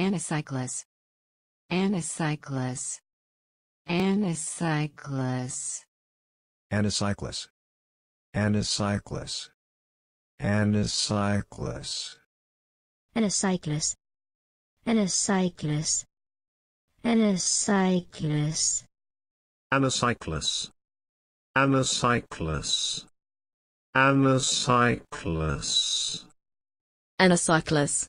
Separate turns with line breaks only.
Anacyclus. Anacyclus.
Anacyclus.
Anacyclus. Anacyclus.
Anacyclus. Anacyclus. Anacyclus.
Anacyclus. Anacyclus. Anacyclus. Anacyclus.
Anacyclus.